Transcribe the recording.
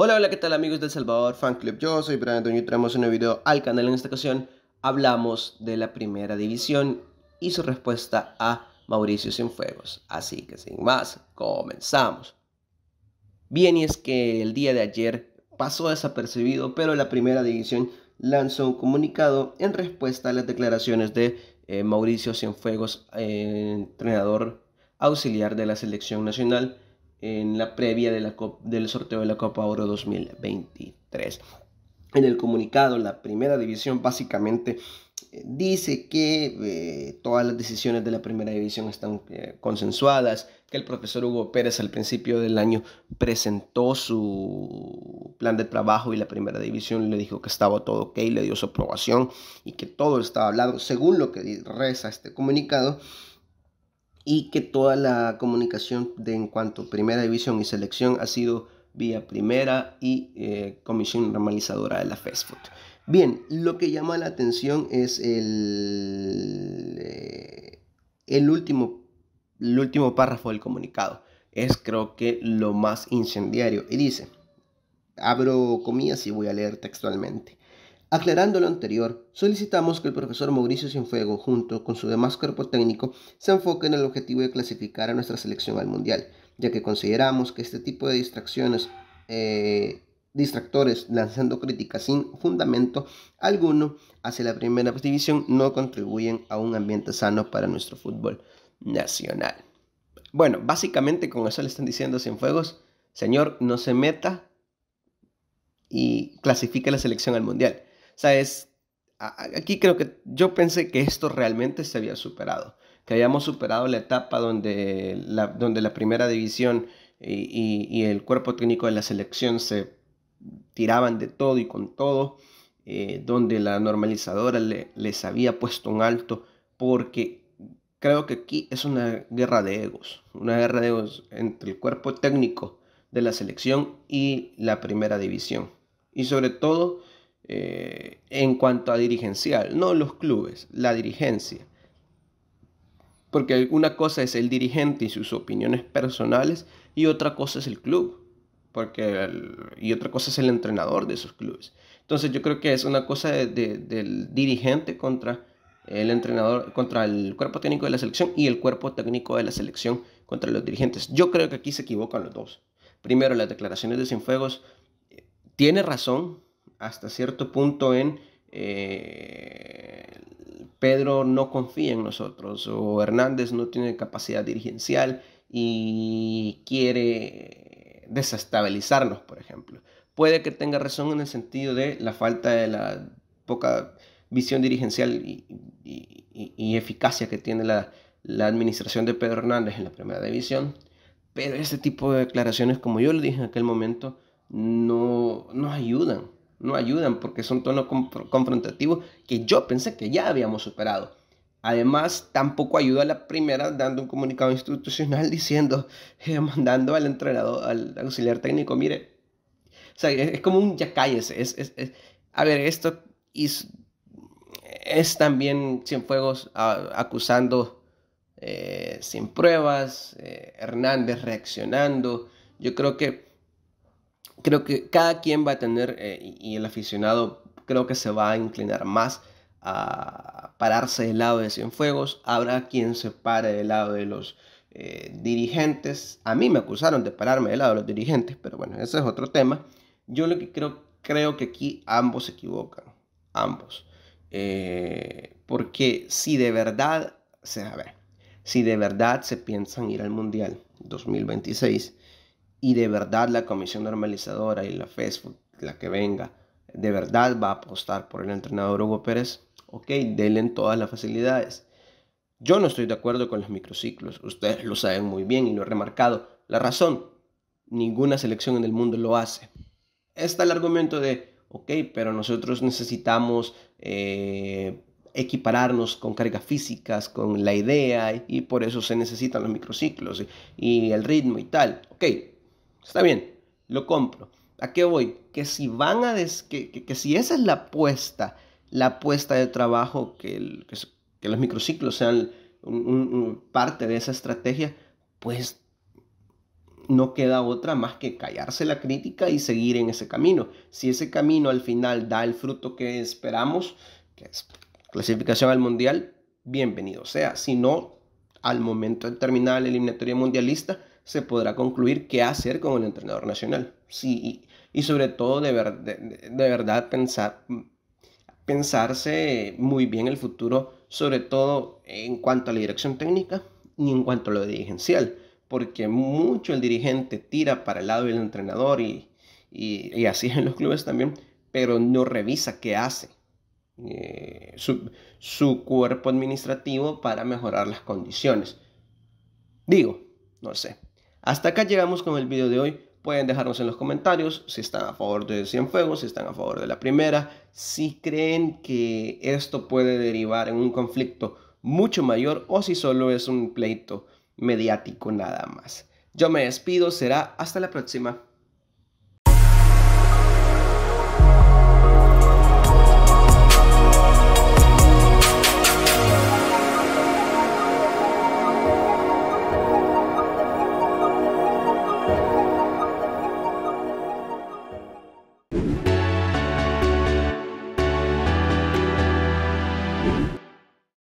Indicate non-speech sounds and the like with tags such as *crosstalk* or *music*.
Hola, hola, ¿qué tal amigos del Salvador Fan Club? Yo soy Brandon y traemos un nuevo video al canal. En esta ocasión hablamos de la primera división y su respuesta a Mauricio Cienfuegos. Así que sin más, comenzamos. Bien, y es que el día de ayer pasó desapercibido, pero la primera división lanzó un comunicado en respuesta a las declaraciones de eh, Mauricio Cienfuegos, eh, entrenador auxiliar de la selección nacional en la previa de la del sorteo de la Copa Oro 2023. En el comunicado, la primera división básicamente eh, dice que eh, todas las decisiones de la primera división están eh, consensuadas, que el profesor Hugo Pérez al principio del año presentó su plan de trabajo y la primera división le dijo que estaba todo ok, le dio su aprobación y que todo estaba hablado según lo que reza este comunicado y que toda la comunicación de en cuanto primera división y selección ha sido vía primera y eh, comisión normalizadora de la Facebook. Bien, lo que llama la atención es el, eh, el, último, el último párrafo del comunicado. Es creo que lo más incendiario. Y dice, abro comillas y voy a leer textualmente. Aclarando lo anterior, solicitamos que el profesor Mauricio Cienfuego, junto con su demás cuerpo técnico, se enfoque en el objetivo de clasificar a nuestra selección al Mundial, ya que consideramos que este tipo de distracciones, eh, distractores lanzando críticas sin fundamento alguno hacia la primera división, no contribuyen a un ambiente sano para nuestro fútbol nacional. Bueno, básicamente con eso le están diciendo a Cienfuegos, señor, no se meta y clasifique la selección al Mundial sea, es, aquí creo que yo pensé que esto realmente se había superado, que habíamos superado la etapa donde la, donde la primera división y, y, el cuerpo técnico de la selección se tiraban de todo y con todo, eh, donde la normalizadora les había puesto un alto, porque creo que aquí es una guerra de egos, una guerra de egos entre el cuerpo técnico de la selección y la primera división. Y sobre todo eh, en cuanto a dirigencial, no los clubes, la dirigencia. Porque una cosa es el dirigente y sus opiniones personales y otra cosa es el club. Porque y otra cosa es el entrenador de esos clubes. Entonces yo creo que es una cosa del dirigente contra el entrenador, contra el cuerpo técnico de la selección y el cuerpo técnico de la selección contra los dirigentes. Yo creo que aquí se equivocan los dos. Primero, las declaraciones de Cienfuegos eh, tiene razón hasta cierto punto en eh, Pedro no confía en nosotros o Hernández no tiene capacidad dirigencial y quiere desestabilizarnos, por ejemplo. Puede que tenga razón en el sentido de la falta de la poca visión dirigencial y, eficacia que tiene la, administración de Pedro Hernández en la primera división, pero ese tipo de declaraciones, como yo le dije en aquel momento, no nos ayudan no ayudan porque son tono confrontativo que yo pensé que ya habíamos superado. Además, tampoco ayuda a la primera dando un comunicado institucional *laughs* diciendo, eh, mandando al entrenador, al auxiliar técnico, mire, o sea, es, como un ya cállese. a ver, esto es, también Cienfuegos ah, acusando eh, sin pruebas, eh, Hernández reaccionando. Yo creo que creo que cada quien va a tener, eh, y el aficionado creo que se va a inclinar más a pararse del lado de Cienfuegos. Habrá quien se pare del lado de los eh, dirigentes. A mí me acusaron de pararme del lado de los dirigentes, pero bueno, ese es otro tema. Yo lo que creo, creo que aquí ambos se equivocan, ambos. Eh, porque si de verdad, se a ver, si de verdad se piensan ir al Mundial 2026, y de verdad la comisión normalizadora y la Facebook, la que venga, de verdad va a apostar por el entrenador Hugo Pérez, ok, denle todas las facilidades. Yo no estoy de acuerdo con los microciclos, ustedes lo saben muy bien y lo he remarcado. La razón, ninguna selección en el mundo lo hace. Está el argumento de, ok, pero nosotros necesitamos eh, equipararnos con cargas físicas, con la idea, y por eso se necesitan los microciclos y el ritmo y tal. Ok, Está bien, lo compro. ¿A qué voy? Que si van a que, si esa es la apuesta, la apuesta de trabajo, que, los microciclos sean parte de esa estrategia, pues no queda otra más que callarse la crítica y seguir en ese camino. Si ese camino al final da el fruto que esperamos, que es clasificación al mundial, bienvenido sea. Si no, al momento de terminar la eliminatoria mundialista, se podrá concluir qué hacer con el entrenador nacional. Sí, y, sobre todo de, verdad pensar, pensarse muy bien el futuro, sobre todo en cuanto a la dirección técnica y en cuanto a lo dirigencial, porque mucho el dirigente tira para el lado del entrenador y, así en los clubes también, pero no revisa qué hace. Eh, su cuerpo administrativo para mejorar las condiciones. Digo, no sé. Hasta acá llegamos con el video de hoy. Pueden dejarnos en los comentarios si están a favor de Cienfuegos, si están a favor de la primera, si creen que esto puede derivar en un conflicto mucho mayor o si solo es un pleito mediático nada más. Yo me despido, será hasta la próxima.